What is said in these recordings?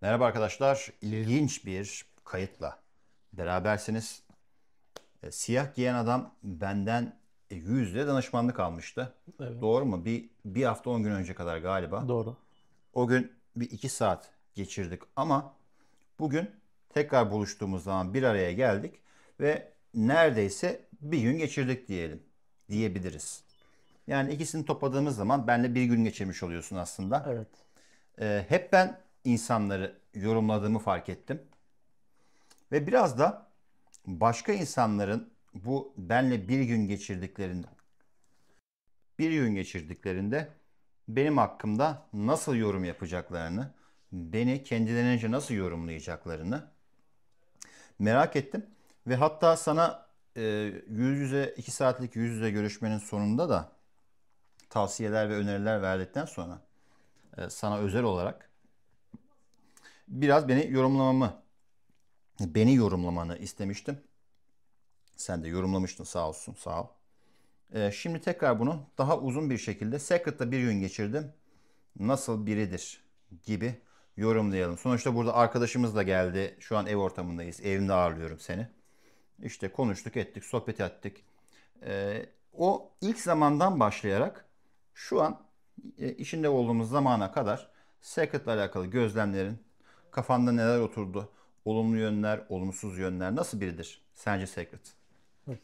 Merhaba arkadaşlar. İlginç bir kayıtla berabersiniz. E, siyah giyen adam benden e, yüzde danışmanlık almıştı. Evet. Doğru mu? Bir, bir hafta on gün önce kadar galiba. Doğru. O gün bir iki saat geçirdik ama bugün tekrar buluştuğumuz zaman bir araya geldik ve neredeyse bir gün geçirdik diyelim diyebiliriz. Yani ikisini topladığımız zaman benle bir gün geçirmiş oluyorsun aslında. Evet. Ee, hep ben insanları yorumladığımı fark ettim. Ve biraz da başka insanların bu benle bir gün geçirdiklerinde bir gün geçirdiklerinde benim hakkımda nasıl yorum yapacaklarını, beni kendilerince nasıl yorumlayacaklarını merak ettim. Ve hatta sana e, yüz yüze, iki saatlik yüz yüze görüşmenin sonunda da tavsiyeler ve öneriler verdikten sonra e, sana özel olarak biraz beni yorumlamamı, beni yorumlamanı istemiştim. Sen de yorumlamıştın sağ olsun sağ ol. Ee, şimdi tekrar bunu daha uzun bir şekilde Secret'ta bir gün geçirdim. Nasıl biridir gibi yorumlayalım. Sonuçta burada arkadaşımız da geldi. Şu an ev ortamındayız. Evimde ağırlıyorum seni. İşte konuştuk ettik, sohbet ettik. Ee, o ilk zamandan başlayarak şu an e, içinde olduğumuz zamana kadar Secret'la alakalı gözlemlerin Kafanda neler oturdu? Olumlu yönler, olumsuz yönler nasıl biridir sence Secret?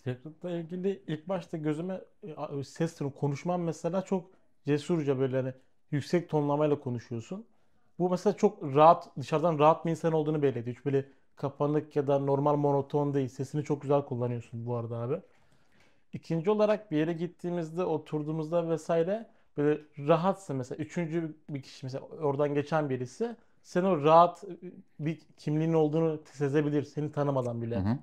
Secret'la ilgili ilk başta gözüme e, e, ses tonu konuşman mesela çok cesurca böyle hani yüksek tonlamayla konuşuyorsun. Bu mesela çok rahat, dışarıdan rahat bir insan olduğunu belli ediyor. Hiç böyle kapanık ya da normal monoton değil. Sesini çok güzel kullanıyorsun bu arada abi. İkinci olarak bir yere gittiğimizde, oturduğumuzda vesaire böyle rahatsa mesela üçüncü bir kişi mesela oradan geçen birisi sen o rahat e, bir kimliğin olduğunu sezebilir seni tanımadan bile. Hı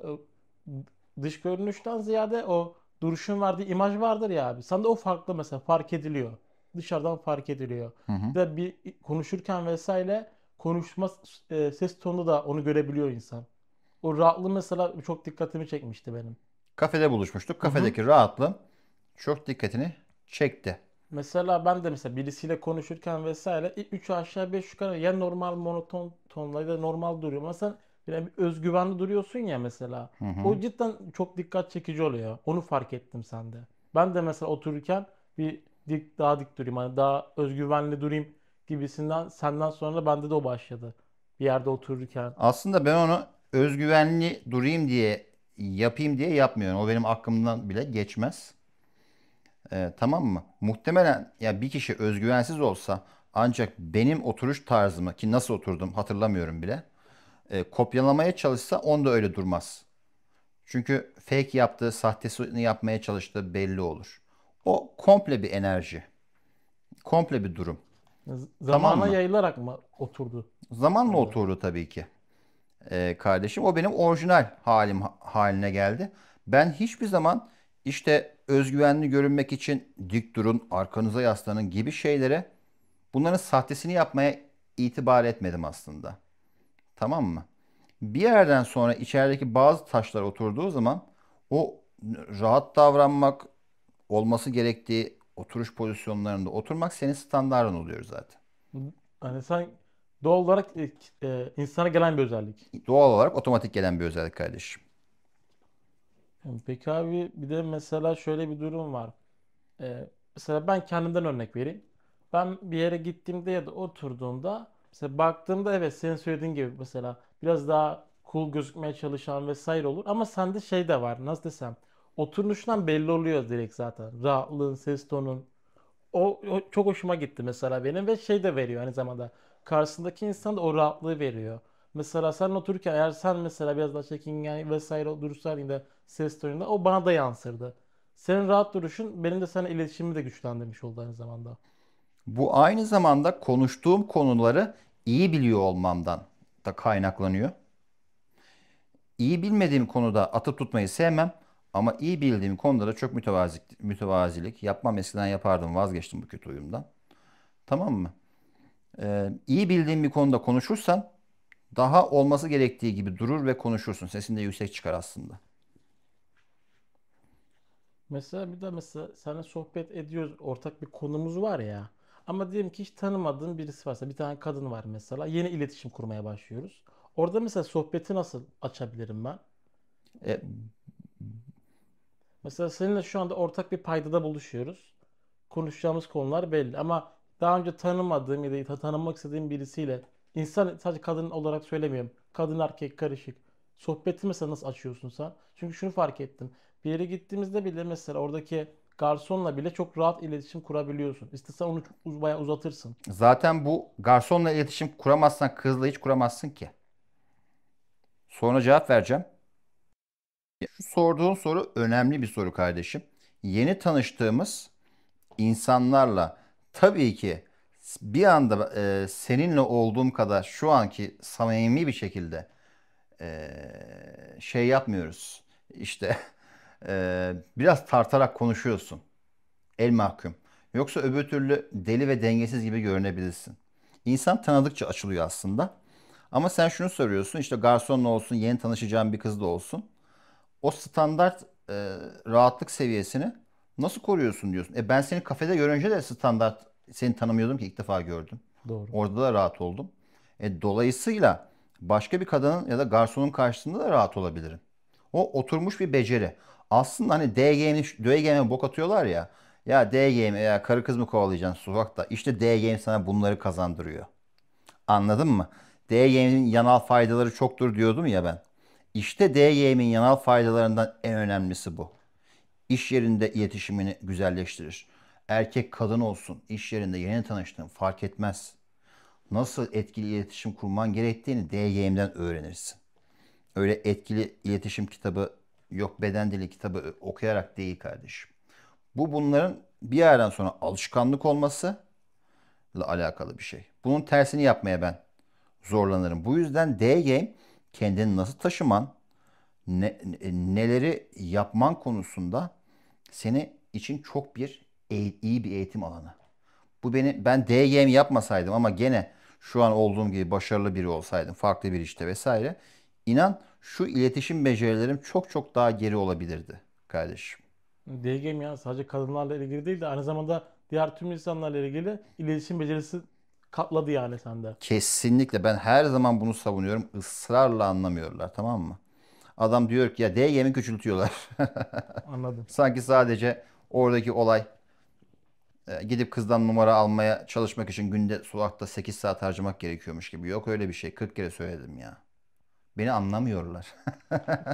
hı. E, dış görünüşten ziyade o duruşun verdiği imaj vardır ya abi. Sen de o farklı mesela fark ediliyor. Dışarıdan fark ediliyor. Hı hı. De bir konuşurken vesaire konuşma e, ses tonu da onu görebiliyor insan. O rahatlığı mesela çok dikkatimi çekmişti benim. Kafede buluşmuştuk. Kafedeki hı rahatlığı çok dikkatini çekti. Mesela ben de mesela birisiyle konuşurken vesaire 3 aşağı 5 yukarı ya normal monoton tonla ya da normal duruyor. Mesela yani özgüvenli duruyorsun ya mesela. Hı hı. O cidden çok dikkat çekici oluyor. Onu fark ettim sende. Ben de mesela otururken bir dik daha dik durayım. Hani daha özgüvenli durayım gibisinden senden sonra bende de o başladı. Bir yerde otururken. Aslında ben onu özgüvenli durayım diye yapayım diye yapmıyorum. O benim aklımdan bile geçmez. E, tamam mı? Muhtemelen ya bir kişi özgüvensiz olsa ancak benim oturuş tarzımı ki nasıl oturdum hatırlamıyorum bile e, kopyalamaya çalışsa onda öyle durmaz. Çünkü fake yaptığı, sahtesini yapmaya çalıştığı belli olur. O komple bir enerji. Komple bir durum. Z- zamana tamam mı? yayılarak mı oturdu? Zamanla evet. oturdu tabii ki. Ee, kardeşim o benim orijinal halim haline geldi. Ben hiçbir zaman işte özgüvenli görünmek için dik durun, arkanıza yaslanın gibi şeylere bunların sahtesini yapmaya itibar etmedim aslında. Tamam mı? Bir yerden sonra içerideki bazı taşlar oturduğu zaman o rahat davranmak, olması gerektiği oturuş pozisyonlarında oturmak senin standartın oluyor zaten. Hani sen doğal olarak e, insana gelen bir özellik. Doğal olarak otomatik gelen bir özellik kardeşim. Peki abi bir de mesela şöyle bir durum var. Ee, mesela ben kendimden örnek vereyim. Ben bir yere gittiğimde ya da oturduğumda mesela baktığımda evet senin söylediğin gibi mesela biraz daha cool gözükmeye çalışan vesaire olur. Ama sende şey de var nasıl desem oturmuştan belli oluyor direkt zaten. Rahatlığın, ses tonun. O, o çok hoşuma gitti mesela benim ve şey de veriyor aynı zamanda. Karşısındaki insan da o rahatlığı veriyor. Mesela sen otururken eğer sen mesela biraz daha çekingen vesaire durursan yine ses tonunda o bana da yansırdı. Senin rahat duruşun benim de seninle iletişimimi de güçlendirmiş oldu aynı zamanda. Bu aynı zamanda konuştuğum konuları iyi biliyor olmamdan da kaynaklanıyor. İyi bilmediğim konuda atıp tutmayı sevmem ama iyi bildiğim konuda da çok mütevazilik, mütevazilik. Yapmam eskiden yapardım vazgeçtim bu kötü uyumdan. Tamam mı? Ee, iyi bildiğim bir konuda konuşursan daha olması gerektiği gibi durur ve konuşursun. Sesini de yüksek çıkar aslında. Mesela bir de mesela seninle sohbet ediyoruz. Ortak bir konumuz var ya. Ama diyelim ki hiç tanımadığın birisi varsa bir tane kadın var mesela. Yeni iletişim kurmaya başlıyoruz. Orada mesela sohbeti nasıl açabilirim ben? E... Mesela seninle şu anda ortak bir paydada buluşuyoruz. Konuşacağımız konular belli ama daha önce tanımadığım ya da tanımak istediğim birisiyle İnsan sadece kadın olarak söylemiyorum. Kadın erkek karışık. Sohbeti mesela nasıl açıyorsun sen? Çünkü şunu fark ettim. Bir yere gittiğimizde bile mesela oradaki garsonla bile çok rahat iletişim kurabiliyorsun. İstesen onu uz bayağı uzatırsın. Zaten bu garsonla iletişim kuramazsan kızla hiç kuramazsın ki. Sonra cevap vereceğim. Şu sorduğun soru önemli bir soru kardeşim. Yeni tanıştığımız insanlarla tabii ki bir anda e, seninle olduğum kadar şu anki samimi bir şekilde e, şey yapmıyoruz. İşte e, biraz tartarak konuşuyorsun. El mahkum. Yoksa öbür türlü deli ve dengesiz gibi görünebilirsin. İnsan tanıdıkça açılıyor aslında. Ama sen şunu soruyorsun işte garsonla olsun yeni tanışacağım bir kız da olsun. O standart e, rahatlık seviyesini nasıl koruyorsun diyorsun. E ben seni kafede görünce de standart seni tanımıyordum ki ilk defa gördüm. Doğru. Orada da rahat oldum. E, dolayısıyla başka bir kadının ya da garsonun karşısında da rahat olabilirim. O oturmuş bir beceri. Aslında hani DGM'i DGM'e bok atıyorlar ya. Ya DGM ya karı kız mı kovalayacaksın sokakta? İşte DGM sana bunları kazandırıyor. Anladın mı? DGM'in yanal faydaları çoktur diyordum ya ben. İşte DGM'in yanal faydalarından en önemlisi bu. İş yerinde iletişimini güzelleştirir erkek kadın olsun, iş yerinde yeni tanıştığın fark etmez. Nasıl etkili iletişim kurman gerektiğini DGM'den öğrenirsin. Öyle etkili iletişim kitabı yok beden dili kitabı okuyarak değil kardeşim. Bu bunların bir yerden sonra alışkanlık olması ile alakalı bir şey. Bunun tersini yapmaya ben zorlanırım. Bu yüzden D-Game kendini nasıl taşıman, ne, neleri yapman konusunda seni için çok bir iyi bir eğitim alanı. Bu beni ben DGM yapmasaydım ama gene şu an olduğum gibi başarılı biri olsaydım, farklı bir işte vesaire. İnan şu iletişim becerilerim çok çok daha geri olabilirdi kardeşim. DGM yani sadece kadınlarla ilgili değil de aynı zamanda diğer tüm insanlarla ilgili iletişim becerisi katladı yani sende. Kesinlikle ben her zaman bunu savunuyorum. Israrla anlamıyorlar tamam mı? Adam diyor ki ya DGM'i küçültüyorlar. Anladım. Sanki sadece oradaki olay ee, gidip kızdan numara almaya çalışmak için günde sulakta 8 saat harcamak gerekiyormuş gibi. Yok öyle bir şey. 40 kere söyledim ya. Beni anlamıyorlar.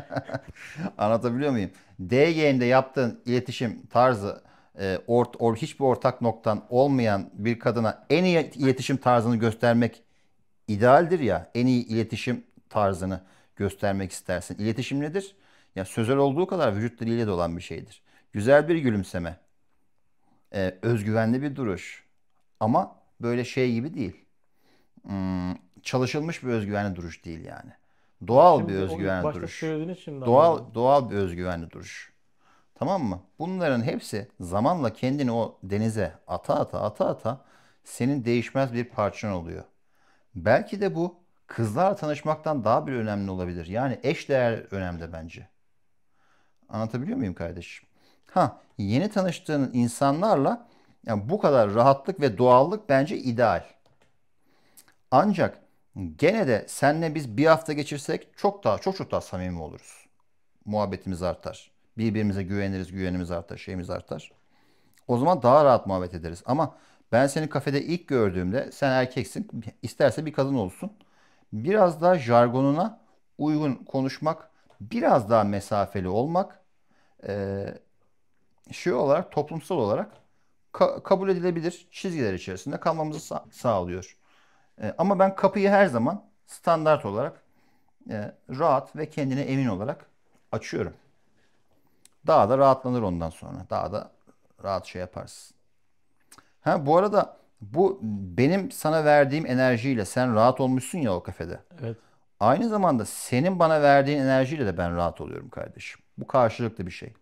Anlatabiliyor muyum? DG'inde yaptığın iletişim tarzı e, ort, or, hiçbir ortak noktan olmayan bir kadına en iyi iletişim tarzını göstermek idealdir ya. En iyi iletişim tarzını göstermek istersin. İletişim nedir? Ya sözel olduğu kadar vücut diliyle de olan bir şeydir. Güzel bir gülümseme, e, özgüvenli bir duruş. Ama böyle şey gibi değil. Hmm, çalışılmış bir özgüvenli duruş değil yani. Doğal şimdi bir özgüvenli duruş. Doğal anladım. doğal bir özgüvenli duruş. Tamam mı? Bunların hepsi zamanla kendini o denize ata ata ata ata senin değişmez bir parçan oluyor. Belki de bu kızlarla tanışmaktan daha bir önemli olabilir. Yani eş değer önemli bence. Anlatabiliyor muyum kardeşim? Ha yeni tanıştığın insanlarla yani bu kadar rahatlık ve doğallık bence ideal. Ancak gene de senle biz bir hafta geçirsek çok daha çok çok daha samimi oluruz. Muhabbetimiz artar. Birbirimize güveniriz, güvenimiz artar, şeyimiz artar. O zaman daha rahat muhabbet ederiz. Ama ben seni kafede ilk gördüğümde sen erkeksin, isterse bir kadın olsun. Biraz daha jargonuna uygun konuşmak, biraz daha mesafeli olmak, e, şey olarak toplumsal olarak ka- kabul edilebilir çizgiler içerisinde kalmamızı sa- sağlıyor. E, ama ben kapıyı her zaman standart olarak e, rahat ve kendine emin olarak açıyorum. Daha da rahatlanır ondan sonra. Daha da rahat şey yaparsın. Ha bu arada bu benim sana verdiğim enerjiyle sen rahat olmuşsun ya o kafede. Evet. Aynı zamanda senin bana verdiğin enerjiyle de ben rahat oluyorum kardeşim. Bu karşılıklı bir şey.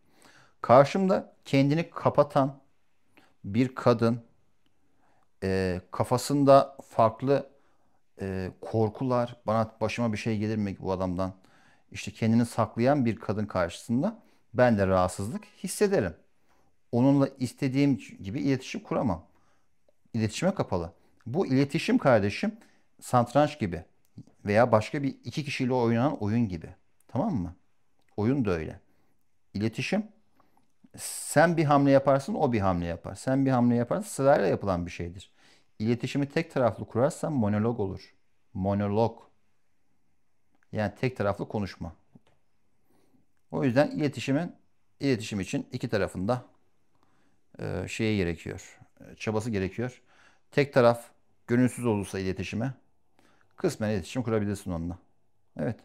Karşımda kendini kapatan bir kadın e, kafasında farklı e, korkular, bana başıma bir şey gelir mi bu adamdan? işte kendini saklayan bir kadın karşısında ben de rahatsızlık hissederim. Onunla istediğim gibi iletişim kuramam. İletişime kapalı. Bu iletişim kardeşim santranç gibi veya başka bir iki kişiyle oynanan oyun gibi. Tamam mı? Oyun da öyle. İletişim sen bir hamle yaparsın o bir hamle yapar. Sen bir hamle yaparsın sırayla yapılan bir şeydir. İletişimi tek taraflı kurarsan monolog olur. Monolog. Yani tek taraflı konuşma. O yüzden iletişimin iletişim için iki tarafında e, şeye gerekiyor. E, çabası gerekiyor. Tek taraf gönülsüz olursa iletişime kısmen iletişim kurabilirsin onunla. Evet.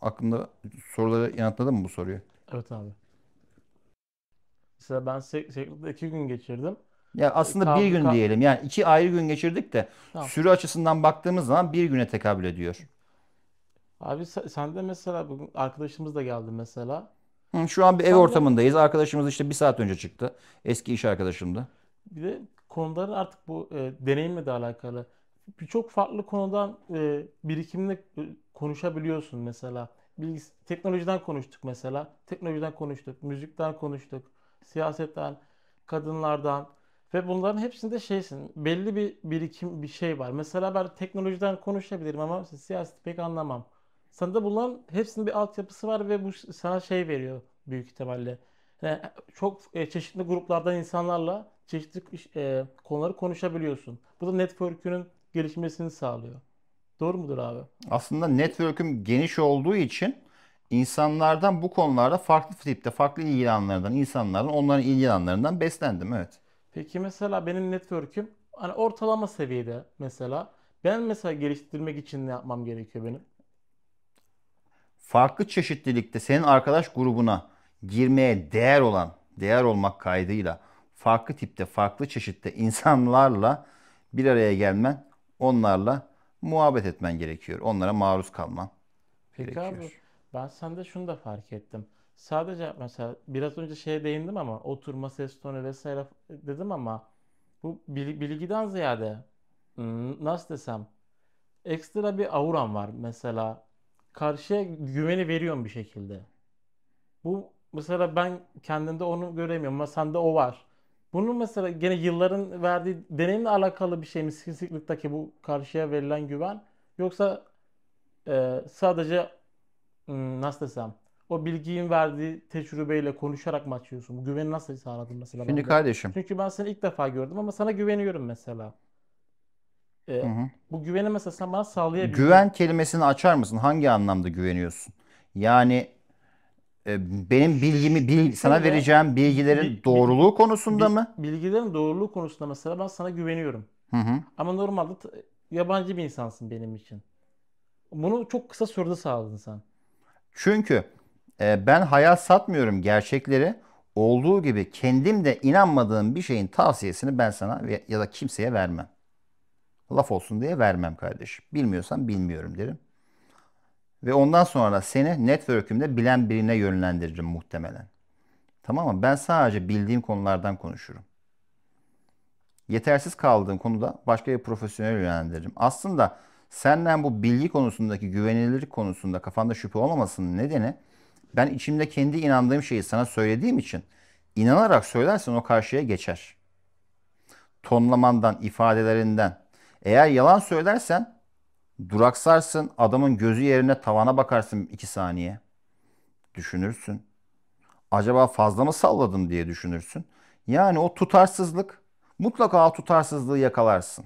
Aklında soruları yanıtladın mı bu soruyu? Evet abi. Mesela ben Sek- iki gün geçirdim. Ya aslında bir gün kal- diyelim. Yani iki ayrı gün geçirdik de Tamam. sürü açısından baktığımız zaman bir güne tekabül ediyor. Abi sen, de mesela bugün arkadaşımız da geldi mesela. Hı, şu an bir ev Sen de ortamındayız. Arkadaşımız işte bir saat önce çıktı. Eski iş arkadaşımdı. bir de konuları artık bu e, deneyimle de alakalı. Birçok farklı konudan e, birikimle e, konuşabiliyorsun mesela. Bilgis teknolojiden konuştuk mesela. Teknolojiden konuştuk. Müzikten konuştuk siyasetten, kadınlardan ve bunların hepsinde şeysin. Belli bir birikim bir şey var. Mesela ben teknolojiden konuşabilirim ama siyaset pek anlamam. Sana da bunların hepsinin bir altyapısı var ve bu sana şey veriyor büyük ihtimalle. Yani çok e, çeşitli gruplardan insanlarla çeşitli e, konuları konuşabiliyorsun. Bu da network'ünün gelişmesini sağlıyor. Doğru mudur abi? Aslında network'üm geniş olduğu için insanlardan bu konularda farklı tipte, farklı ilgi alanlarından, insanların onların ilgi alanlarından beslendim evet. Peki mesela benim network'üm hani ortalama seviyede mesela. Ben mesela geliştirmek için ne yapmam gerekiyor benim? Farklı çeşitlilikte senin arkadaş grubuna girmeye değer olan, değer olmak kaydıyla farklı tipte, farklı çeşitte insanlarla bir araya gelmen, onlarla muhabbet etmen gerekiyor. Onlara maruz kalman Peki gerekiyor. Abi. Ben sende şunu da fark ettim. Sadece mesela biraz önce şeye değindim ama oturma ses tonu vesaire dedim ama bu bilgiden ziyade nasıl desem ekstra bir auran var mesela karşıya güveni veriyorum bir şekilde. Bu mesela ben kendimde onu göremiyorum ama sende o var. Bunun mesela gene yılların verdiği deneyimle alakalı bir şey mi sıklıktaki bu karşıya verilen güven yoksa e, sadece Hmm, nasıl desem o bilgiyi verdiği tecrübeyle konuşarak mı açıyorsun? güveni nasıl sağladın mesela? Şimdi bende? kardeşim. Çünkü ben seni ilk defa gördüm ama sana güveniyorum mesela. Ee, hı hı. Bu güveni mesela sen bana sağlayabilirsin. Güven kelimesini açar mısın? Hangi anlamda güveniyorsun? Yani e, benim bilgimi bil, sana vereceğim bilgilerin bil, doğruluğu konusunda bil, mı? Bilgilerin doğruluğu konusunda mesela ben sana güveniyorum. Hı hı. Ama normalde yabancı bir insansın benim için. Bunu çok kısa sürede sağladın sen. Çünkü e, ben hayal satmıyorum gerçekleri olduğu gibi kendim de inanmadığım bir şeyin tavsiyesini ben sana ya da kimseye vermem. Laf olsun diye vermem kardeşim. Bilmiyorsan bilmiyorum derim. Ve ondan sonra seni network'ümde bilen birine yönlendiririm muhtemelen. Tamam mı? Ben sadece bildiğim konulardan konuşurum. Yetersiz kaldığım konuda başka bir profesyonel yönlendiririm. Aslında Senden bu bilgi konusundaki güvenilirlik konusunda kafanda şüphe olmamasının nedeni ben içimde kendi inandığım şeyi sana söylediğim için inanarak söylersen o karşıya geçer. Tonlamandan, ifadelerinden. Eğer yalan söylersen duraksarsın, adamın gözü yerine tavana bakarsın iki saniye. Düşünürsün. Acaba fazla mı salladım diye düşünürsün. Yani o tutarsızlık, mutlaka tutarsızlığı yakalarsın.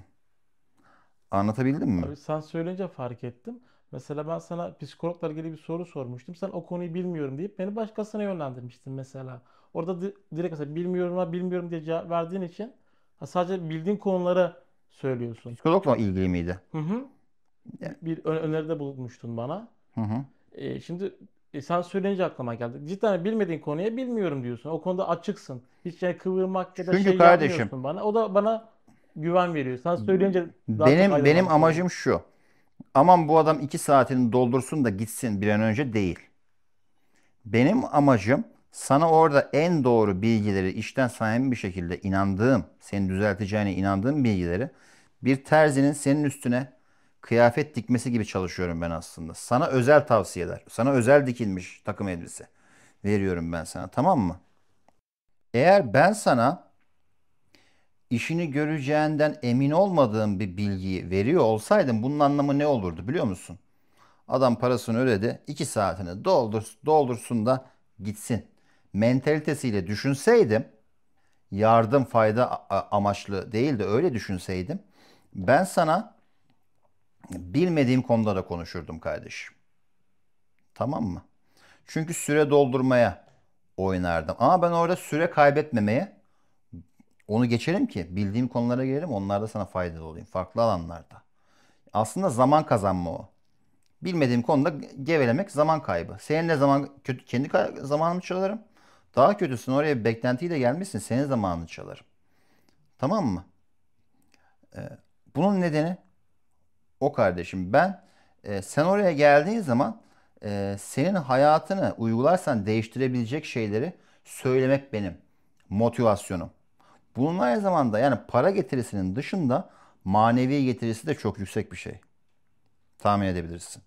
Anlatabildim mi? Abi sen söyleyince fark ettim. Mesela ben sana psikologlar ilgili bir soru sormuştum. Sen o konuyu bilmiyorum deyip beni başkasına yönlendirmiştin mesela. Orada direkt mesela bilmiyorum ha bilmiyorum diye cevap verdiğin için sadece bildiğin konuları söylüyorsun. Psikologla ilgili miydi? Hı hı. Bir öneride bulmuştun bana. Hı hı. E, şimdi e, sen söyleyince aklıma geldi. Cidden bilmediğin konuya bilmiyorum diyorsun. O konuda açıksın. Hiç şey kıvırmak ya da Çünkü şey kardeşim yapmıyorsun bana. O da bana güven veriyor. Sana söyleyince daha benim benim amacım şu. Aman bu adam iki saatini doldursun da gitsin bir an önce değil. Benim amacım sana orada en doğru bilgileri işten samimi bir şekilde inandığım, seni düzelteceğine inandığım bilgileri bir terzinin senin üstüne kıyafet dikmesi gibi çalışıyorum ben aslında. Sana özel tavsiyeler, sana özel dikilmiş takım elbise veriyorum ben sana tamam mı? Eğer ben sana işini göreceğinden emin olmadığın bir bilgiyi veriyor olsaydın bunun anlamı ne olurdu biliyor musun? Adam parasını ödedi. iki saatini doldur, doldursun da gitsin. Mentalitesiyle düşünseydim yardım fayda amaçlı değil de öyle düşünseydim ben sana bilmediğim konuda da konuşurdum kardeşim. Tamam mı? Çünkü süre doldurmaya oynardım. Ama ben orada süre kaybetmemeye onu geçelim ki bildiğim konulara gelelim. Onlarda sana faydalı olayım. Farklı alanlarda. Aslında zaman kazanma o. Bilmediğim konuda gevelemek zaman kaybı. Senin ne zaman kötü kendi zamanımı çalarım. Daha kötüsün oraya bir beklentiyle gelmişsin. Senin zamanını çalarım. Tamam mı? Ee, bunun nedeni o kardeşim. Ben e, sen oraya geldiğin zaman e, senin hayatını uygularsan değiştirebilecek şeyleri söylemek benim motivasyonum. Bunun aynı zamanda yani para getirisinin dışında manevi getirisi de çok yüksek bir şey. Tahmin edebilirsin.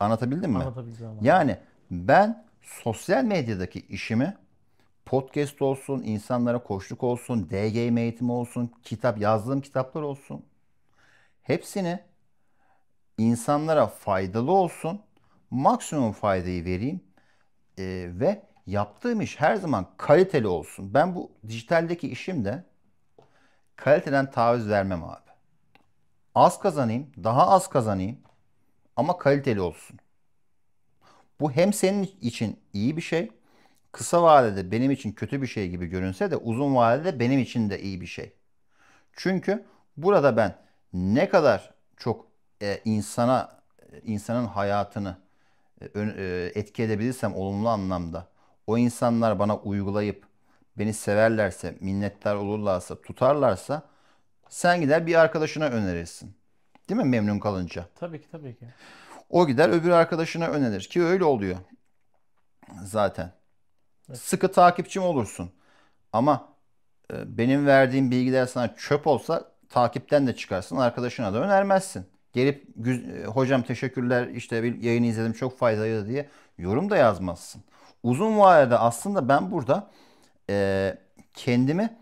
Anlatabildim mi? Anlatabildim. Ama. Yani ben sosyal medyadaki işimi podcast olsun, insanlara koşluk olsun, DGM eğitimi olsun, kitap yazdığım kitaplar olsun. Hepsini insanlara faydalı olsun, maksimum faydayı vereyim e, ve yaptığım iş her zaman kaliteli olsun. Ben bu dijitaldeki işimde kaliteden taviz vermem abi. Az kazanayım, daha az kazanayım ama kaliteli olsun. Bu hem senin için iyi bir şey, kısa vadede benim için kötü bir şey gibi görünse de uzun vadede benim için de iyi bir şey. Çünkü burada ben ne kadar çok e, insana e, insanın hayatını e, e, etki edebilirsem olumlu anlamda o insanlar bana uygulayıp beni severlerse, minnettar olurlarsa, tutarlarsa sen gider bir arkadaşına önerirsin. Değil mi memnun kalınca? Tabii ki tabii ki. O gider öbür arkadaşına önerir ki öyle oluyor zaten. Evet. Sıkı takipçim olursun. Ama e, benim verdiğim bilgiler sana çöp olsa takipten de çıkarsın. Arkadaşına da önermezsin. Gelip e, hocam teşekkürler işte bir yayını izledim çok faydalı diye yorum da yazmazsın uzun vadede aslında ben burada e, kendimi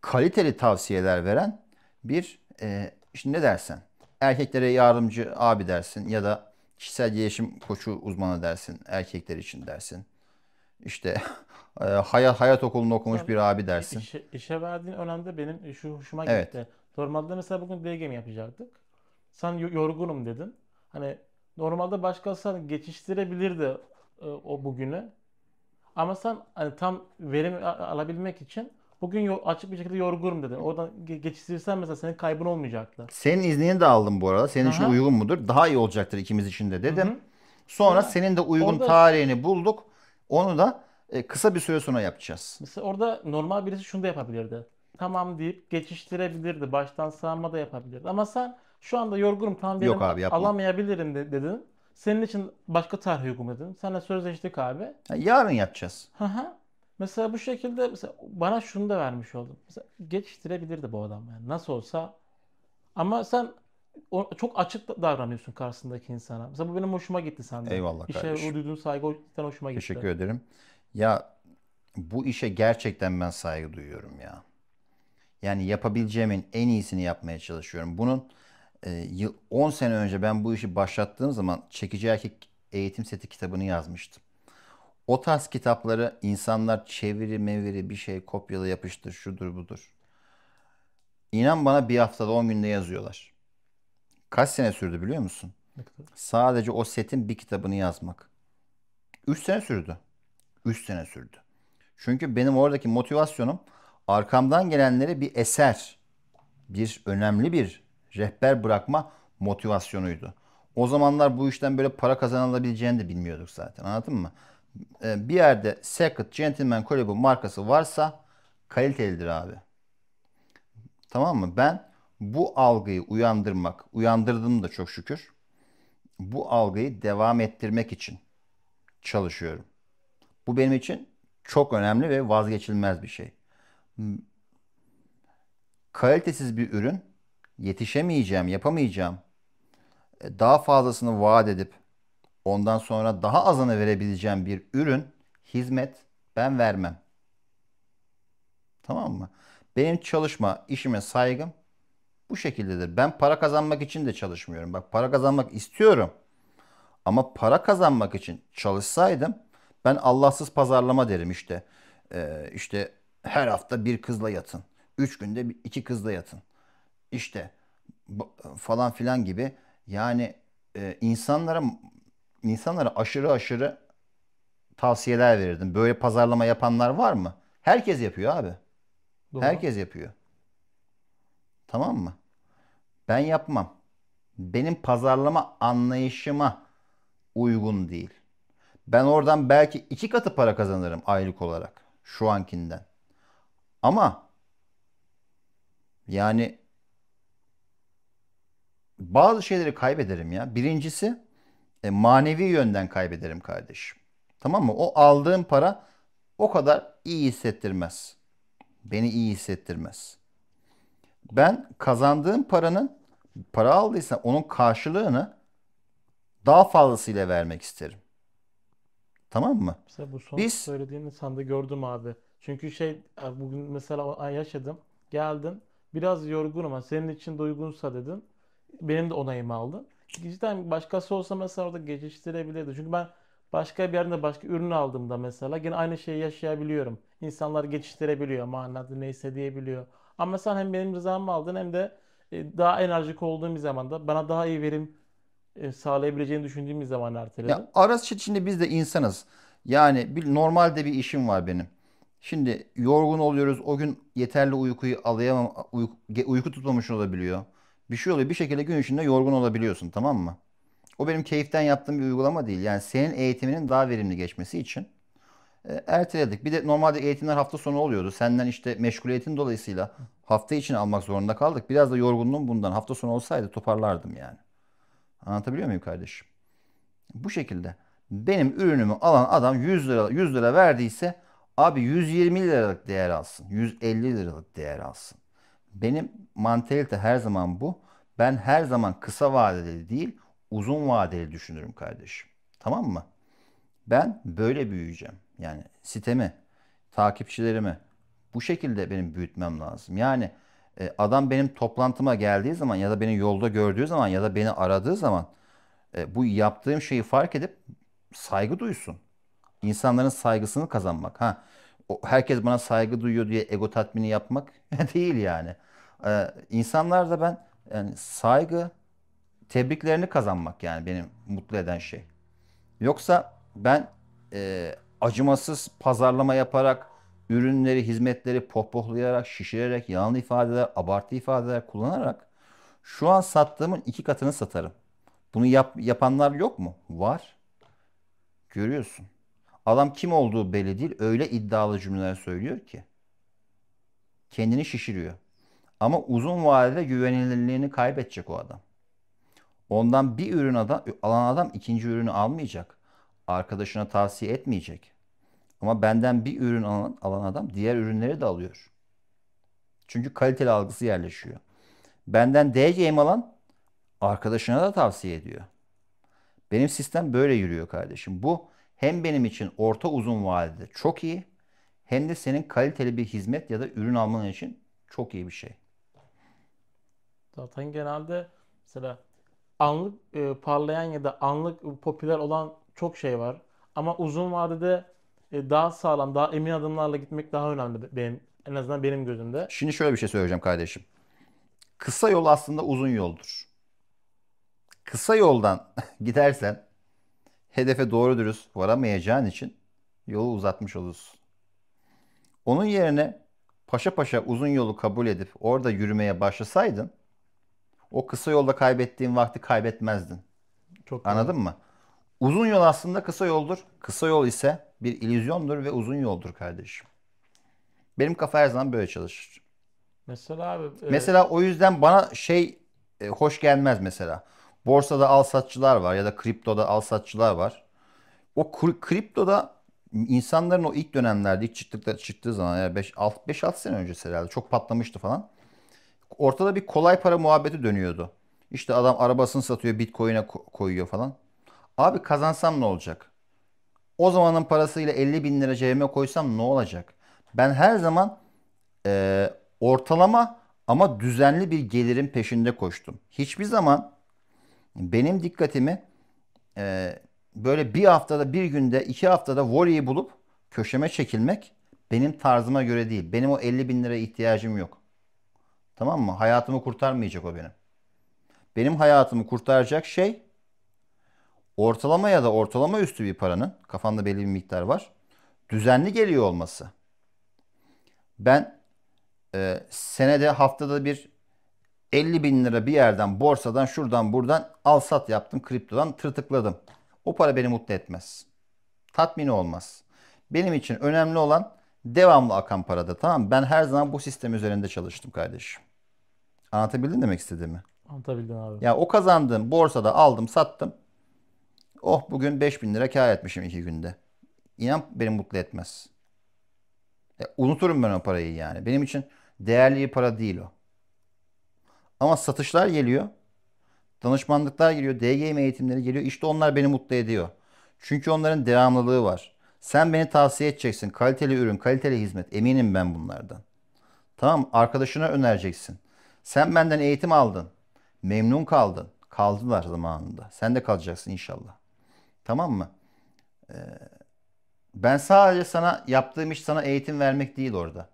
kaliteli tavsiyeler veren bir e, şimdi ne dersen erkeklere yardımcı abi dersin ya da kişisel gelişim koçu uzmanı dersin erkekler için dersin. işte e, hayat hayat okulunu okumuş yani, bir abi dersin. İşe, işe verdiğin önemde benim şu hoşuma evet. gitti. Normalde mesela bugün DG yapacaktık? Sen yorgunum dedin. Hani normalde başkası geçiştirebilirdi e, o bugünü. Ama sen hani tam verim alabilmek için bugün açık bir şekilde yorgunum dedin. Oradan geçiştirirsen mesela senin kaybın olmayacaktı. Senin iznini de aldım bu arada. Senin Aha. için uygun mudur? Daha iyi olacaktır ikimiz için de dedim. Hı-hı. Sonra Aha. senin de uygun orada... tarihini bulduk. Onu da e, kısa bir süre sonra yapacağız. Mesela orada normal birisi şunu da yapabilirdi. Tamam deyip geçiştirebilirdi. Baştan sağma da yapabilirdi. Ama sen şu anda yorgunum tam verim Yok abi, alamayabilirim dedin. Senin için başka tarih uyguladım. Seninle sözleştik abi. Ha, yarın yapacağız. Hı hı. Mesela bu şekilde mesela bana şunu da vermiş oldum. Mesela geçiştirebilirdi bu adam. Yani nasıl olsa. Ama sen o, çok açık davranıyorsun karşısındaki insana. Mesela bu benim hoşuma gitti sende. Eyvallah İşe kardeşim. İşe duyduğun saygı cidden hoşuma gitti. Teşekkür ederim. Ya bu işe gerçekten ben saygı duyuyorum ya. Yani yapabileceğimin en iyisini yapmaya çalışıyorum. Bunun e, yıl 10 sene önce ben bu işi başlattığım zaman Çekici Erkek Eğitim Seti kitabını yazmıştım. O tarz kitapları insanlar çeviri meviri bir şey kopyalı yapıştır şudur budur. İnan bana bir haftada 10 günde yazıyorlar. Kaç sene sürdü biliyor musun? Sadece o setin bir kitabını yazmak. 3 sene sürdü. 3 sene sürdü. Çünkü benim oradaki motivasyonum arkamdan gelenleri bir eser, bir önemli bir rehber bırakma motivasyonuydu. O zamanlar bu işten böyle para kazanılabileceğini de bilmiyorduk zaten anladın mı? Ee, bir yerde Secret Gentleman Collabo markası varsa kalitelidir abi. Tamam mı? Ben bu algıyı uyandırmak, uyandırdım da çok şükür. Bu algıyı devam ettirmek için çalışıyorum. Bu benim için çok önemli ve vazgeçilmez bir şey. Hmm, kalitesiz bir ürün yetişemeyeceğim, yapamayacağım. E, daha fazlasını vaat edip ondan sonra daha azını verebileceğim bir ürün, hizmet ben vermem. Tamam mı? Benim çalışma, işime saygım bu şekildedir. Ben para kazanmak için de çalışmıyorum. Bak para kazanmak istiyorum. Ama para kazanmak için çalışsaydım ben Allahsız pazarlama derim işte. Ee, işte her hafta bir kızla yatın. Üç günde iki kızla yatın işte falan filan gibi yani e, insanlara insanlara aşırı aşırı tavsiyeler verirdim. Böyle pazarlama yapanlar var mı? Herkes yapıyor abi. Doğru. Herkes yapıyor. Tamam mı? Ben yapmam. Benim pazarlama anlayışıma uygun değil. Ben oradan belki iki katı para kazanırım aylık olarak şu ankinden. Ama yani bazı şeyleri kaybederim ya. Birincisi e, manevi yönden kaybederim kardeşim. Tamam mı? O aldığım para o kadar iyi hissettirmez. Beni iyi hissettirmez. Ben kazandığım paranın para aldıysa onun karşılığını daha fazlasıyla vermek isterim. Tamam mı? Mesela bu son Biz... söylediğini sende gördüm abi. Çünkü şey bugün mesela yaşadım. Geldin biraz yorgunum. Senin için de dedin benim de onayımı aldı. Cidden başkası olsa mesela orada geçiştirebilirdi. Çünkü ben başka bir yerinde başka ürün aldığımda mesela yine aynı şeyi yaşayabiliyorum. İnsanlar geçiştirebiliyor, manadı neyse diyebiliyor. Ama sen hem benim rızamı aldın hem de e, daha enerjik olduğum bir zamanda bana daha iyi verim e, sağlayabileceğini düşündüğüm bir zaman erteledim. Ya arası içinde biz de insanız. Yani bir, normalde bir işim var benim. Şimdi yorgun oluyoruz. O gün yeterli uykuyu alayamam, uyku, uyku tutmamış olabiliyor bir şey oluyor. Bir şekilde gün içinde yorgun olabiliyorsun tamam mı? O benim keyiften yaptığım bir uygulama değil. Yani senin eğitiminin daha verimli geçmesi için e, erteledik. Bir de normalde eğitimler hafta sonu oluyordu. Senden işte meşguliyetin dolayısıyla hafta için almak zorunda kaldık. Biraz da yorgunluğum bundan. Hafta sonu olsaydı toparlardım yani. Anlatabiliyor muyum kardeşim? Bu şekilde. Benim ürünümü alan adam 100 lira 100 lira verdiyse abi 120 liralık değer alsın. 150 liralık değer alsın. Benim mantalite her zaman bu. Ben her zaman kısa vadeli değil, uzun vadeli düşünürüm kardeşim. Tamam mı? Ben böyle büyüyeceğim. Yani sitemi, takipçilerimi bu şekilde benim büyütmem lazım. Yani e, adam benim toplantıma geldiği zaman ya da beni yolda gördüğü zaman ya da beni aradığı zaman e, bu yaptığım şeyi fark edip saygı duysun. İnsanların saygısını kazanmak. Ha herkes bana saygı duyuyor diye ego tatmini yapmak değil yani. Ee, insanlar da ben yani saygı, tebriklerini kazanmak yani benim mutlu eden şey. Yoksa ben e, acımasız pazarlama yaparak ürünleri, hizmetleri pohpohlayarak, şişirerek, yalan ifadeler, abartı ifadeler kullanarak şu an sattığımın iki katını satarım. Bunu yap, yapanlar yok mu? Var. Görüyorsun. Adam kim olduğu belli değil. Öyle iddialı cümleler söylüyor ki. Kendini şişiriyor. Ama uzun vadede güvenilirliğini kaybedecek o adam. Ondan bir ürün adam, alan adam ikinci ürünü almayacak. Arkadaşına tavsiye etmeyecek. Ama benden bir ürün alan, alan adam diğer ürünleri de alıyor. Çünkü kaliteli algısı yerleşiyor. Benden D game alan arkadaşına da tavsiye ediyor. Benim sistem böyle yürüyor kardeşim. Bu hem benim için orta uzun vadede çok iyi hem de senin kaliteli bir hizmet ya da ürün alman için çok iyi bir şey. Zaten genelde mesela anlık e, parlayan ya da anlık popüler olan çok şey var. Ama uzun vadede e, daha sağlam, daha emin adımlarla gitmek daha önemli benim en azından benim gözümde. Şimdi şöyle bir şey söyleyeceğim kardeşim. Kısa yol aslında uzun yoldur. Kısa yoldan gidersen hedefe doğru dürüst varamayacağın için yolu uzatmış olursun. Onun yerine paşa paşa uzun yolu kabul edip orada yürümeye başlasaydın o kısa yolda kaybettiğin vakti kaybetmezdin. Çok Anladın mı? Uzun yol aslında kısa yoldur. Kısa yol ise bir illüzyondur ve uzun yoldur kardeşim. Benim kafa her zaman böyle çalışır. Mesela abi, e... mesela o yüzden bana şey e, hoş gelmez mesela borsada al satçılar var ya da kriptoda al satçılar var. O kriptoda insanların o ilk dönemlerde ilk çıktıkta, çıktığı zaman yani 5-6 sene önce herhalde çok patlamıştı falan. Ortada bir kolay para muhabbeti dönüyordu. İşte adam arabasını satıyor bitcoin'e koyuyor falan. Abi kazansam ne olacak? O zamanın parasıyla 50 bin lira cebime koysam ne olacak? Ben her zaman e, ortalama ama düzenli bir gelirin peşinde koştum. Hiçbir zaman benim dikkatimi e, böyle bir haftada, bir günde, iki haftada voleyi bulup köşeme çekilmek benim tarzıma göre değil. Benim o 50 bin liraya ihtiyacım yok. Tamam mı? Hayatımı kurtarmayacak o benim. Benim hayatımı kurtaracak şey ortalama ya da ortalama üstü bir paranın kafanda belli bir miktar var. Düzenli geliyor olması. Ben e, senede haftada bir 50 bin lira bir yerden borsadan şuradan buradan al sat yaptım kriptodan tırtıkladım. O para beni mutlu etmez. Tatmin olmaz. Benim için önemli olan devamlı akan parada tamam Ben her zaman bu sistem üzerinde çalıştım kardeşim. Anlatabildim demek istediğimi. Anlatabildim abi. Ya o kazandığım borsada aldım sattım. Oh bugün 5 bin lira kar etmişim iki günde. İnan beni mutlu etmez. Ya, unuturum ben o parayı yani. Benim için değerli bir para değil o. Ama satışlar geliyor. Danışmanlıklar geliyor. DGM eğitimleri geliyor. İşte onlar beni mutlu ediyor. Çünkü onların devamlılığı var. Sen beni tavsiye edeceksin. Kaliteli ürün, kaliteli hizmet. Eminim ben bunlardan. Tamam arkadaşına önereceksin. Sen benden eğitim aldın. Memnun kaldın. Kaldılar zamanında. Sen de kalacaksın inşallah. Tamam mı? Ee, ben sadece sana yaptığım iş sana eğitim vermek değil orada.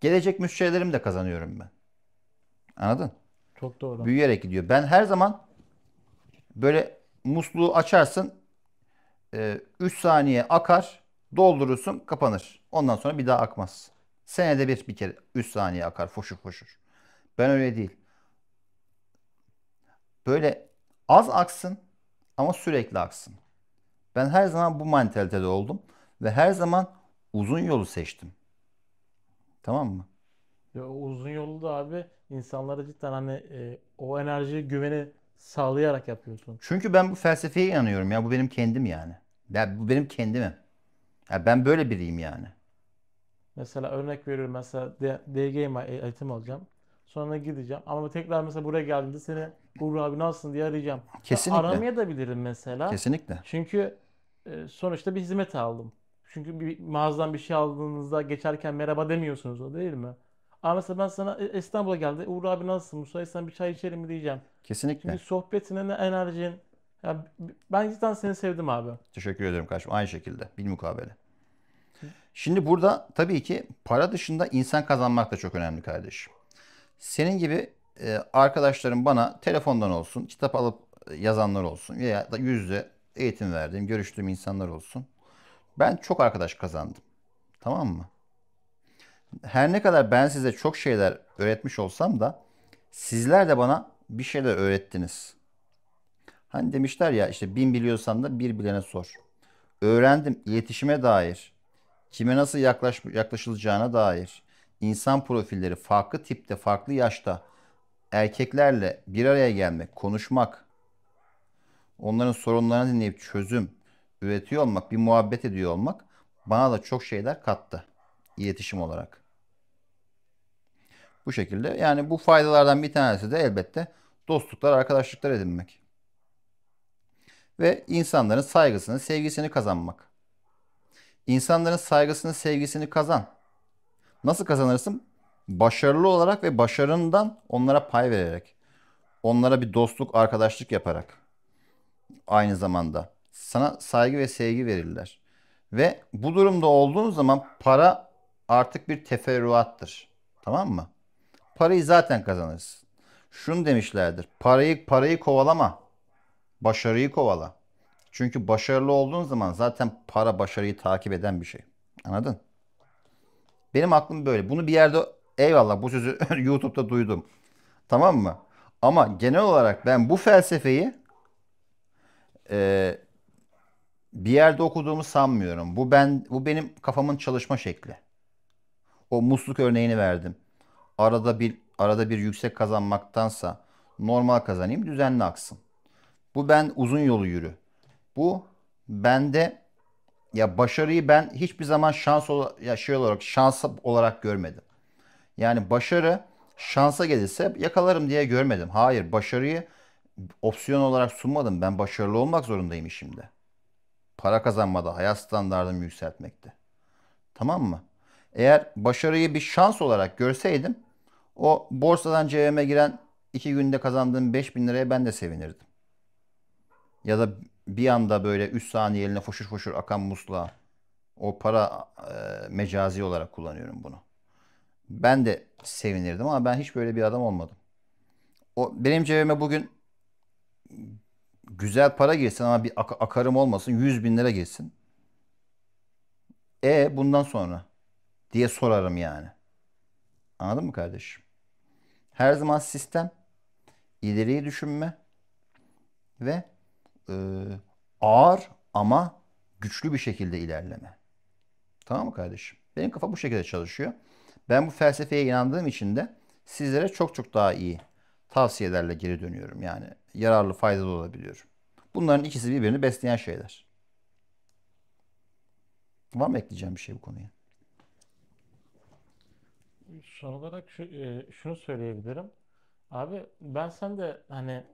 Gelecek müşterilerim de kazanıyorum ben. Anladın? Çok doğru. Büyüyerek gidiyor. Ben her zaman böyle musluğu açarsın 3 e, saniye akar doldurursun kapanır. Ondan sonra bir daha akmaz. Senede bir bir kere 3 saniye akar foşur foşur. Ben öyle değil. Böyle az aksın ama sürekli aksın. Ben her zaman bu mantalitede oldum ve her zaman uzun yolu seçtim. Tamam mı? Ya o uzun yolu da abi insanlara cidden hani e, o enerjiyi güveni sağlayarak yapıyorsun. Çünkü ben bu felsefeye inanıyorum ya. Bu benim kendim yani. Ya bu benim kendimim. Ya ben böyle biriyim yani. Mesela örnek veriyorum mesela D- e, eğitim alacağım. Sonra gideceğim. Ama tekrar mesela buraya geldiğinde seni Uğur abi nasılsın diye arayacağım. Kesinlikle. Aramaya da bilirim mesela. Kesinlikle. Çünkü e, sonuçta bir hizmet aldım. Çünkü bir mağazadan bir şey aldığınızda geçerken merhaba demiyorsunuz o değil mi? Ama mesela ben sana e- İstanbul'a geldi. Uğur abi nasılsın? Müsaitsen bir çay içelim mi diyeceğim. Kesinlikle. Çünkü sohbetine ne enerjin. Ya ben cidden seni sevdim abi. Teşekkür ederim kardeşim. Aynı şekilde. bir mukabele. Şimdi burada tabii ki para dışında insan kazanmak da çok önemli kardeşim. Senin gibi e, arkadaşlarım bana telefondan olsun, kitap alıp e, yazanlar olsun veya da yüzde eğitim verdiğim, görüştüğüm insanlar olsun. Ben çok arkadaş kazandım. Tamam mı? her ne kadar ben size çok şeyler öğretmiş olsam da sizler de bana bir şeyler öğrettiniz. Hani demişler ya işte bin biliyorsan da bir bilene sor. Öğrendim iletişime dair, kime nasıl yaklaş, yaklaşılacağına dair, insan profilleri farklı tipte, farklı yaşta erkeklerle bir araya gelmek, konuşmak, onların sorunlarını dinleyip çözüm üretiyor olmak, bir muhabbet ediyor olmak bana da çok şeyler kattı iletişim olarak. Bu şekilde yani bu faydalardan bir tanesi de elbette dostluklar, arkadaşlıklar edinmek. Ve insanların saygısını, sevgisini kazanmak. İnsanların saygısını, sevgisini kazan. Nasıl kazanırsın? Başarılı olarak ve başarından onlara pay vererek. Onlara bir dostluk, arkadaşlık yaparak. Aynı zamanda sana saygı ve sevgi verirler. Ve bu durumda olduğun zaman para artık bir teferruattır. Tamam mı? Parayı zaten kazanırsın. Şunu demişlerdir. Parayı parayı kovalama. Başarıyı kovala. Çünkü başarılı olduğun zaman zaten para başarıyı takip eden bir şey. Anladın? Benim aklım böyle. Bunu bir yerde eyvallah bu sözü YouTube'da duydum. Tamam mı? Ama genel olarak ben bu felsefeyi e, bir yerde okuduğumu sanmıyorum. Bu ben bu benim kafamın çalışma şekli. O musluk örneğini verdim. Arada bir arada bir yüksek kazanmaktansa normal kazanayım düzenli aksın. Bu ben uzun yolu yürü. Bu bende ya başarıyı ben hiçbir zaman şans ol ya şey olarak şans olarak görmedim. Yani başarı şansa gelirse yakalarım diye görmedim. Hayır başarıyı opsiyon olarak sunmadım. Ben başarılı olmak zorundayım şimdi. Para kazanmada, hayat standartımı yükseltmekte. Tamam mı? Eğer başarıyı bir şans olarak görseydim o borsadan cebime giren iki günde kazandığım 5000 liraya ben de sevinirdim. Ya da bir anda böyle 3 saniye eline foşur foşur akan musluğa o para e, mecazi olarak kullanıyorum bunu. Ben de sevinirdim ama ben hiç böyle bir adam olmadım. O benim cebime bugün güzel para girsin ama bir akarım olmasın 100 bin lira girsin. E bundan sonra diye sorarım yani. Anladın mı kardeşim? Her zaman sistem, ileriyi düşünme ve e, ağır ama güçlü bir şekilde ilerleme. Tamam mı kardeşim? Benim kafa bu şekilde çalışıyor. Ben bu felsefeye inandığım için de sizlere çok çok daha iyi tavsiyelerle geri dönüyorum. Yani yararlı, faydalı olabiliyorum. Bunların ikisi birbirini besleyen şeyler. Var mı ekleyeceğim bir şey bu konuya? Son olarak şu, e, şunu söyleyebilirim. Abi ben sen de hani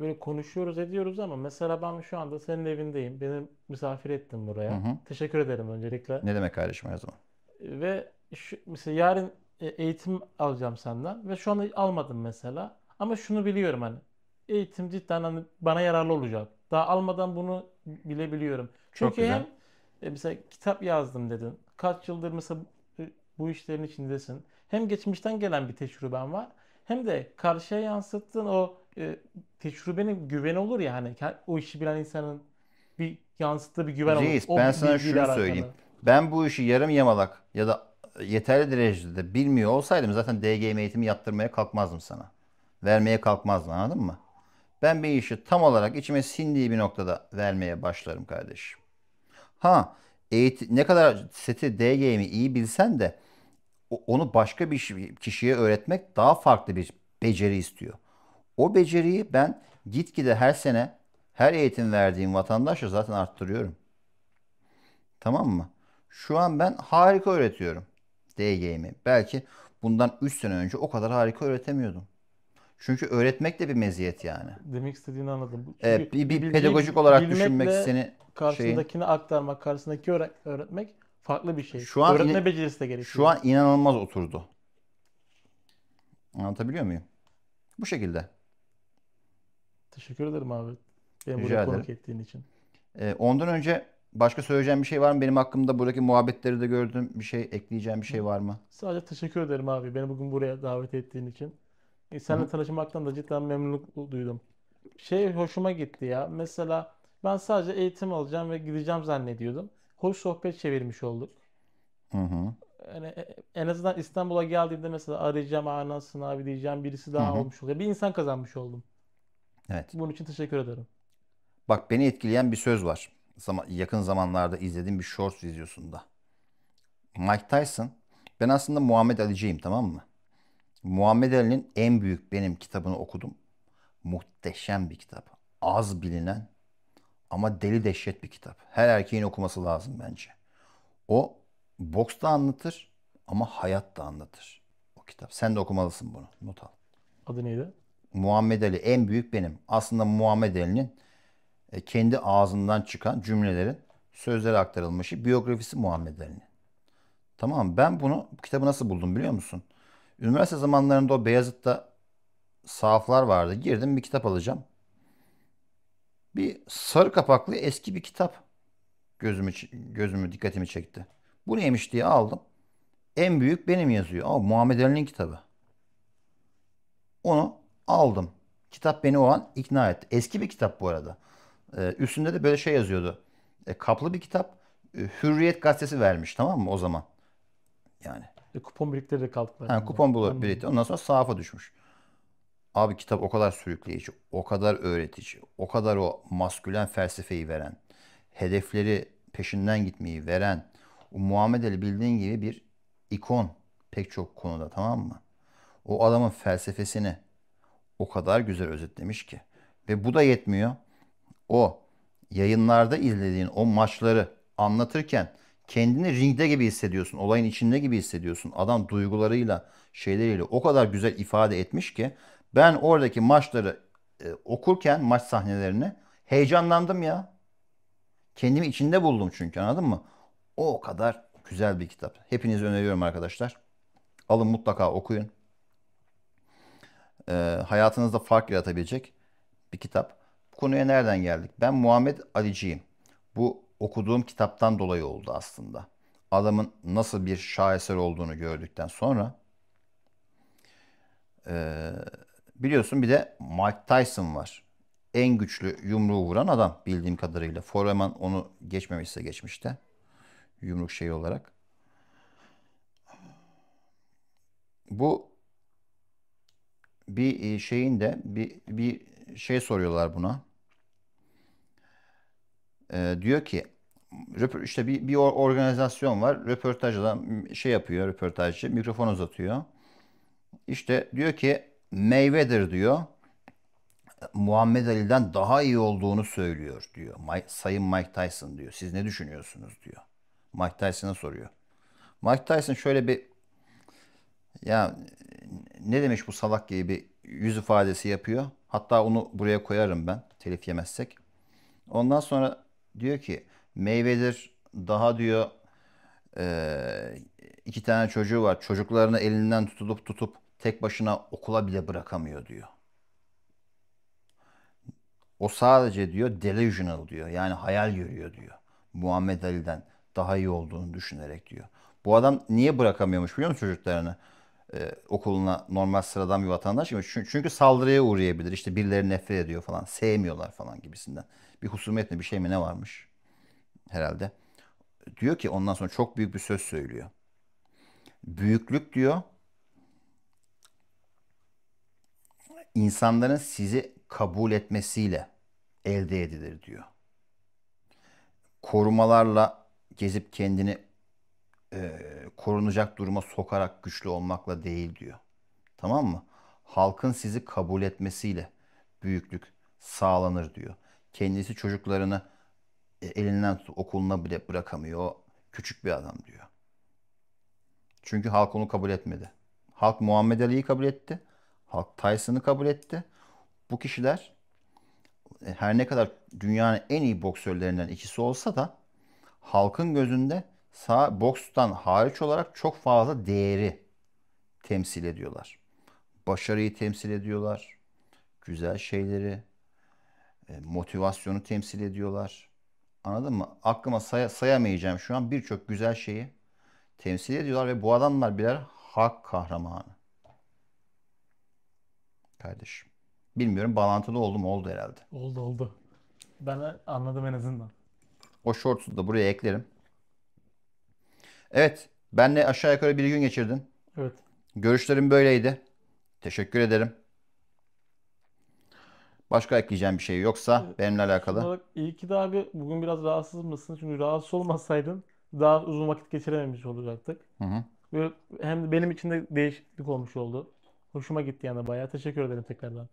böyle konuşuyoruz ediyoruz ama mesela ben şu anda senin evindeyim. Beni misafir ettin buraya. Hı hı. Teşekkür ederim öncelikle. Ne demek kardeşim o zaman. Ve şu, mesela yarın e, eğitim alacağım senden ve şu anda almadım mesela. Ama şunu biliyorum hani eğitim cidden hani bana yararlı olacak. Daha almadan bunu bilebiliyorum. Çünkü hem e, mesela kitap yazdım dedin. Kaç yıldır mesela bu işlerin içindesin. Hem geçmişten gelen bir tecrüben var hem de karşıya yansıttığın o e, tecrübenin güveni olur ya hani o işi bilen insanın bir yansıttığı bir güven Reis, olur. O ben sana şunu alakalı. söyleyeyim. Ben bu işi yarım yamalak ya da yeterli derecede bilmiyor olsaydım zaten DGM eğitimi yaptırmaya kalkmazdım sana. Vermeye kalkmazdım anladın mı? Ben bir işi tam olarak içime sindiği bir noktada vermeye başlarım kardeşim. Ha eğit ne kadar seti D iyi bilsen de onu başka bir kişiye öğretmek daha farklı bir beceri istiyor. O beceriyi ben gitgide her sene her eğitim verdiğim vatandaşa zaten arttırıyorum. Tamam mı? Şu an ben harika öğretiyorum D Belki bundan 3 sene önce o kadar harika öğretemiyordum. Çünkü öğretmek de bir meziyet yani. Demek istediğini anladım. Ee, çünkü ee, bir, bir pedagojik olarak düşünmek seni karşısındakini şeyin... aktarmak, karşısındaki öğretmek farklı bir şey. Şu an öğretme in... becerisi de gerekiyor. Şu an inanılmaz oturdu. Anlatabiliyor muyum? Bu şekilde. Teşekkür ederim abi. Beni Rica buraya konuk ettiğin için. Ee, ondan önce başka söyleyeceğim bir şey var mı? Benim hakkımda buradaki muhabbetleri de gördüm. Bir şey ekleyeceğim bir şey var mı? Sadece teşekkür ederim abi. Beni bugün buraya davet ettiğin için. E, seninle tanışmaktan da cidden memnunluk duydum. Şey hoşuma gitti ya. Mesela ben sadece eğitim alacağım ve gideceğim zannediyordum. Hoş sohbet çevirmiş olduk. Hı hı. Yani e, en azından İstanbul'a geldiğimde mesela arayacağım anasını abi diyeceğim birisi daha Hı hı. olmuş oluyor. Bir insan kazanmış oldum. Evet. Bunun için teşekkür ederim. Bak beni etkileyen bir söz var. Yakın zamanlarda izlediğim bir shorts videosunda. Mike Tyson. Ben aslında Muhammed Ali'ciyim tamam mı? Muhammed Ali'nin en büyük benim kitabını okudum. Muhteşem bir kitap. Az bilinen ama deli dehşet bir kitap. Her erkeğin okuması lazım bence. O boks da anlatır ama hayat da anlatır o kitap. Sen de okumalısın bunu. Not al. Adı neydi? Muhammed Ali en büyük benim. Aslında Muhammed Ali'nin e, kendi ağzından çıkan cümlelerin sözlere aktarılmışı biyografisi Muhammed Ali'nin. Tamam ben bunu bu kitabı nasıl buldum biliyor musun? Üniversite zamanlarında o Beyazıt'ta sahaflar vardı. Girdim bir kitap alacağım. Bir sarı kapaklı eski bir kitap gözümü gözümü dikkatimi çekti. Bu neymiş diye aldım. En büyük benim yazıyor. Ama Muhammed Ali'nin kitabı. Onu aldım. Kitap beni o an ikna etti. Eski bir kitap bu arada. Ee, üstünde de böyle şey yazıyordu. E, kaplı bir kitap. E, Hürriyet gazetesi vermiş tamam mı o zaman? Yani e, kupon birlikleri de kalktı. Ha, kupon bul- Ondan sonra sahafa düşmüş. Abi kitap o kadar sürükleyici, o kadar öğretici, o kadar o maskülen felsefeyi veren, hedefleri peşinden gitmeyi veren, o Muhammed Ali bildiğin gibi bir ikon pek çok konuda tamam mı? O adamın felsefesini o kadar güzel özetlemiş ki. Ve bu da yetmiyor. O yayınlarda izlediğin o maçları anlatırken kendini ringde gibi hissediyorsun. Olayın içinde gibi hissediyorsun. Adam duygularıyla, şeyleriyle o kadar güzel ifade etmiş ki ben oradaki maçları e, okurken maç sahnelerini heyecanlandım ya. Kendimi içinde buldum çünkü anladın mı? O kadar güzel bir kitap. Hepinizi öneriyorum arkadaşlar. Alın mutlaka okuyun. E, hayatınızda fark yaratabilecek bir kitap. Bu konuya nereden geldik? Ben Muhammed Aliciyim. Bu okuduğum kitaptan dolayı oldu aslında. Adamın nasıl bir şaheser olduğunu gördükten sonra e, biliyorsun bir de Mike Tyson var. En güçlü yumruğu vuran adam bildiğim kadarıyla. Foreman onu geçmemişse geçmişte. Yumruk şeyi olarak. Bu bir e, şeyin de bir, bir şey soruyorlar buna. Ee, diyor ki işte bir, bir organizasyon var. Röportaj adam şey yapıyor röportajcı. Mikrofon uzatıyor. İşte diyor ki Mayweather diyor. Muhammed Ali'den daha iyi olduğunu söylüyor diyor. Mike, Sayın Mike Tyson diyor. Siz ne düşünüyorsunuz diyor. Mike Tyson'a soruyor. Mike Tyson şöyle bir ya ne demiş bu salak gibi bir yüz ifadesi yapıyor. Hatta onu buraya koyarım ben telif yemezsek. Ondan sonra diyor ki meyvedir. Daha diyor e, iki tane çocuğu var. Çocuklarını elinden tutulup tutup tek başına okula bile bırakamıyor diyor. O sadece diyor delusional diyor. Yani hayal görüyor diyor. Muhammed Ali'den daha iyi olduğunu düşünerek diyor. Bu adam niye bırakamıyormuş biliyor musun çocuklarını? Ee, okuluna normal sıradan bir vatandaş gibi. Çünkü, çünkü saldırıya uğrayabilir. İşte birileri nefret ediyor falan. Sevmiyorlar falan gibisinden. Bir husumet mi bir şey mi ne varmış? herhalde. Diyor ki ondan sonra çok büyük bir söz söylüyor. Büyüklük diyor insanların sizi kabul etmesiyle elde edilir diyor. Korumalarla gezip kendini e, korunacak duruma sokarak güçlü olmakla değil diyor. Tamam mı? Halkın sizi kabul etmesiyle büyüklük sağlanır diyor. Kendisi çocuklarını e, elinden tutup okuluna bile bırakamıyor. Küçük bir adam diyor. Çünkü halk onu kabul etmedi. Halk Muhammed Ali'yi kabul etti. Halk Tyson'ı kabul etti. Bu kişiler e, her ne kadar dünyanın en iyi boksörlerinden ikisi olsa da halkın gözünde sağ bokstan hariç olarak çok fazla değeri temsil ediyorlar. Başarıyı temsil ediyorlar. Güzel şeyleri, e, motivasyonu temsil ediyorlar. Anladın mı? Aklıma say sayamayacağım şu an birçok güzel şeyi temsil ediyorlar ve bu adamlar birer hak kahramanı. Kardeşim. Bilmiyorum bağlantılı oldum Oldu herhalde. Oldu oldu. Ben anladım en azından. O shorts'u da buraya eklerim. Evet. Benle aşağı yukarı bir gün geçirdin. Evet. Görüşlerim böyleydi. Teşekkür ederim. Başka ekleyeceğim bir şey yoksa ee, benimle alakalı. İyi ki de abi bugün biraz rahatsız mısın? Çünkü rahatsız olmasaydın daha uzun vakit geçirememiş olacaktık. Hı hı. Ve hem de benim için de değişiklik olmuş oldu. Hoşuma gitti yani bayağı. Teşekkür ederim tekrardan.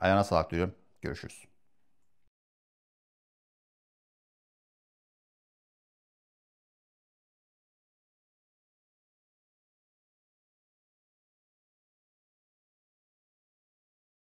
Ayağına sağlık diyorum. Görüşürüz.